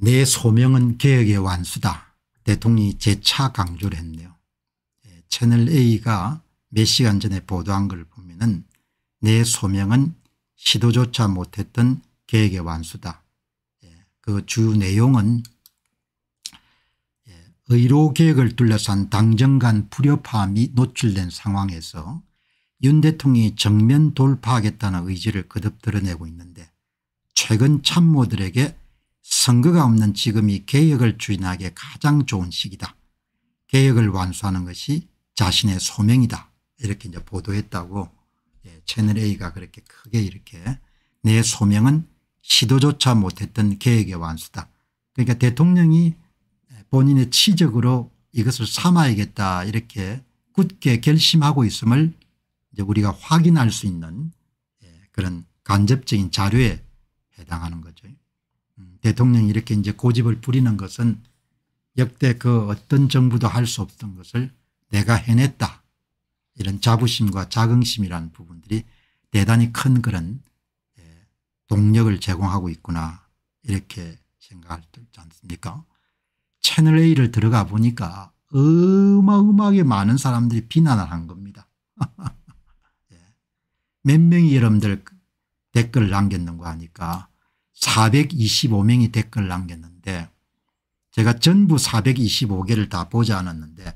내 소명은 개혁의 완수다. 대통령이 재차 강조를 했네요. 예, 채널A가 몇 시간 전에 보도한 걸 보면 은내 소명은 시도조차 못했던 계획의 완수다. 예, 그주 내용은 예, 의료계획을 둘러싼 당정 간 불협화음이 노출된 상황에서 윤 대통령이 정면 돌파하겠다는 의지를 거듭 드러내고 있는데 최근 참모들에게 선거가 없는 지금이 개혁을 추진하기에 가장 좋은 시기다. 개혁을 완수하는 것이 자신의 소명이다. 이렇게 이제 보도했다고 예, 채널A가 그렇게 크게 이렇게 내 소명은 시도조차 못했던 개혁의 완수다. 그러니까 대통령이 본인의 치적으로 이것을 삼아야겠다 이렇게 굳게 결심하고 있음을 이제 우리가 확인할 수 있는 예, 그런 간접적인 자료에 해당하는 거죠. 대통령이 이렇게 이제 고집을 부리는 것은 역대 그 어떤 정부도 할 수 없던 것을 내가 해냈다. 이런 자부심과 자긍심이라는 부분들이 대단히 큰 그런 예, 동력을 제공하고 있구나 이렇게 생각할 수 있지 않습니까 채널A를 들어가 보니까 어마어마하게 많은 사람들이 비난을 한 겁니다. 예. 몇 명이 여러분들 댓글을 남겼는 거 아니까 425명이 댓글 남겼는데 제가 전부 425개를 다 보지 않았는데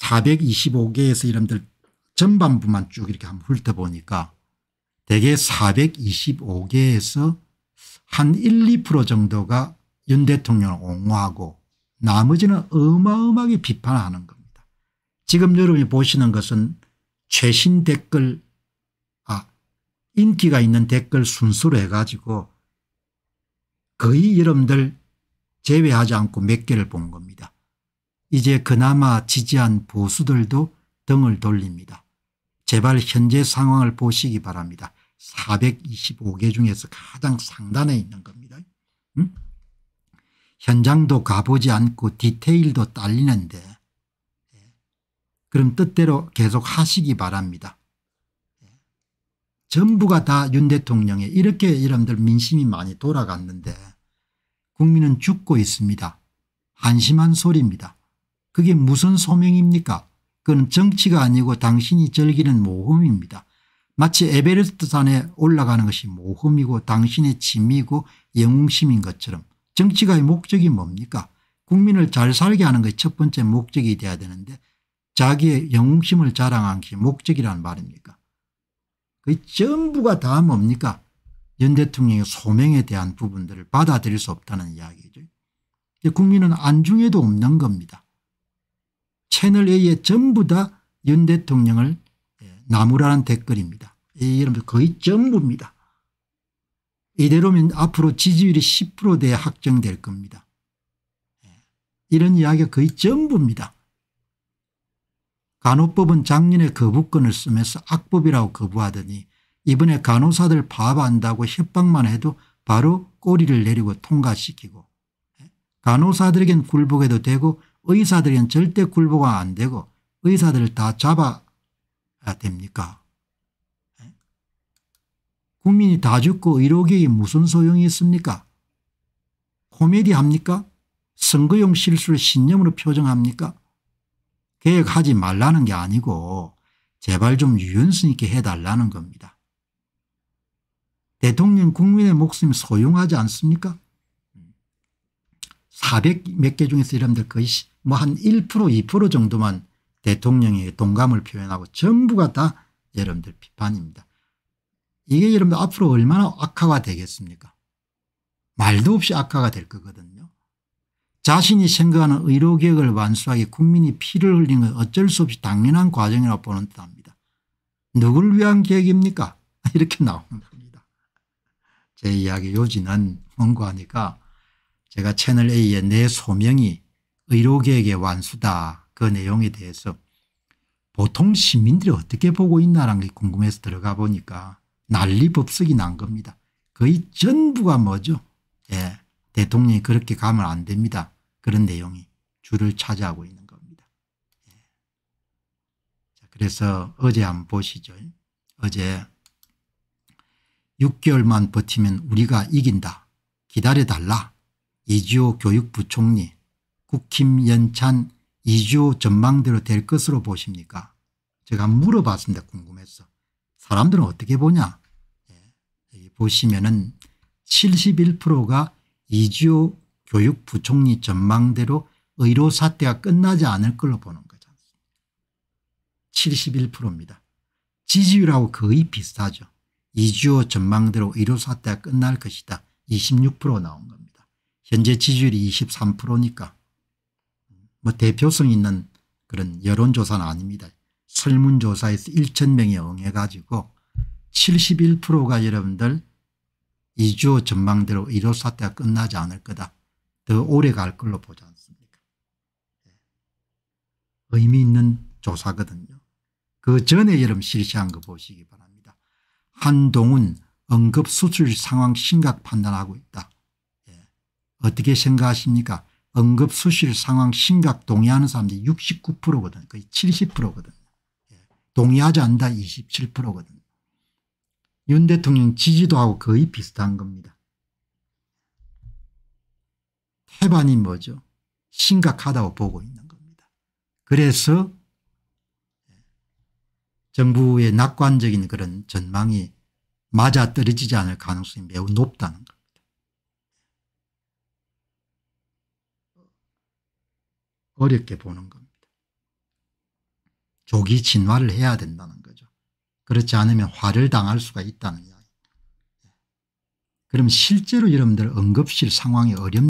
425개에서 이름들 전반부만 쭉 이렇게 한번 훑어보니까 대개 425개에서 한 1, 2% 정도가 윤 대통령을 옹호하고 나머지는 어마어마하게 비판하는 겁니다. 지금 여러분이 보시는 것은 최신 댓글 아 인기가 있는 댓글 순수로 해가지고 거의 이름들 제외하지 않고 몇 개를 본 겁니다. 이제 그나마 지지한 보수들도 등을 돌립니다. 제발 현재 상황을 보시기 바랍니다. 425개 중에서 가장 상단에 있는 겁니다. 응? 현장도 가보지 않고 디테일도 딸리는데 예. 그럼 뜻대로 계속 하시기 바랍니다. 예. 전부가 다 윤대통령의 이렇게 이러들 민심이 많이 돌아갔는데 국민은 죽고 있습니다. 한심한 소리입니다. 그게 무슨 소명입니까? 그건 정치가 아니고 당신이 즐기는 모험입니다. 마치 에베레스트 산에 올라가는 것이 모험이고 당신의 짐이고 영웅심인 것처럼 정치가의 목적이 뭡니까? 국민을 잘 살게 하는 것이 첫 번째 목적이 돼야 되는데 자기의 영웅심을 자랑한 게 목적이란 말입니까? 그 전부가 다 뭡니까? 윤 대통령의 소명에 대한 부분들을 받아들일 수 없다는 이야기죠. 국민은 안중에도 없는 겁니다. 채널A의 전부 다 윤 대통령을 예, 나무라는 댓글입니다. 여러분 거의 전부입니다. 이대로면 앞으로 지지율이 10%대에 확정될 겁니다. 예, 이런 이야기가 거의 전부입니다. 간호법은 작년에 거부권을 쓰면서 악법이라고 거부하더니 이번에 간호사들 파업한다고 협박만 해도 바로 꼬리를 내리고 통과시키고 예? 간호사들에겐 굴복해도 되고 의사들에겐 절대 굴복가 안 되고 의사들을 다 잡아야 됩니까 예? 국민이 다 죽고 의료계에 무슨 소용이 있습니까 코미디 합니까 선거용 실수를 신념으로 표정합니까 계획하지 말라는 게 아니고 제발 좀 유연성 있게 해달라는 겁니다. 대통령 국민의 목숨이 소용하지 않습니까 400 몇 개 중에서 이러면 거의 뭐 한1% 2% 정도만 대통령의 동감을 표현하고 전부가 다 여러분들 비판입니다. 이게 여러분들 앞으로 얼마나 악화가 되겠습니까 말도 없이 악화가 될 거거든요. 자신이 생각하는 의료개혁을 완수하기 국민이 피를 흘린 건 어쩔 수 없이 당연한 과정이라고 보는 듯합니다. 누굴 위한 계획입니까 이렇게 나오니다 제 이야기 요지는 뭔고하니까 제가 채널 A의 내 소명이 의료계에게 완수다 그 내용에 대해서 보통 시민들이 어떻게 보고 있나라는 게 궁금해서 들어가 보니까 난리 법석이 난 겁니다. 거의 전부가 뭐죠? 예, 대통령이 그렇게 가면 안 됩니다. 그런 내용이 줄을 차지하고 있는 겁니다. 예. 자, 그래서 어제 한번 보시죠. 어제 6개월만 버티면 우리가 이긴다. 기다려달라. 이주호 교육부총리 국힘 연찬 2주 전망대로 될 것으로 보십니까? 제가 물어봤습니다. 궁금해서. 사람들은 어떻게 보냐? 예. 보시면은 71%가 이주호 교육부총리 전망대로 의료 사태가 끝나지 않을 걸로 보는 거죠. 71%입니다. 지지율하고 거의 비슷하죠. 2주호 전망대로 1호 사태가 끝날 것이다. 26% 나온 겁니다. 현재 지지율이 23%니까 뭐 대표성 있는 그런 여론조사는 아닙니다. 설문조사에서 1천명이 응해가지고 71%가 여러분들 2주 전망대로 1호 사태가 끝나지 않을 거다. 더 오래 갈 걸로 보지 않습니까. 예. 의미 있는 조사거든요. 그 전에 여러분 실시한 거 보시기 바랍니다. 한동훈 응급수술 상황 심각 판단하고 있다. 예. 어떻게 생각하십니까? 응급수술 상황 심각 동의하는 사람들이 69%거든 거의 70%거든 예. 동의하지 않는다 27%거든 윤 대통령 지지도 하고 거의 비슷한 겁니다. 태반이 뭐죠? 심각하다고 보고 있는 겁니다. 그래서 정부의 낙관적인 그런 전망이 맞아떨어지지 않을 가능성이 매우 높다는 겁니다. 어렵게 보는 겁니다. 조기 진화를 해야 된다는 거죠. 그렇지 않으면 화를 당할 수가 있다는 이야기. 그럼 실제로 여러분들 응급실 상황이 어렵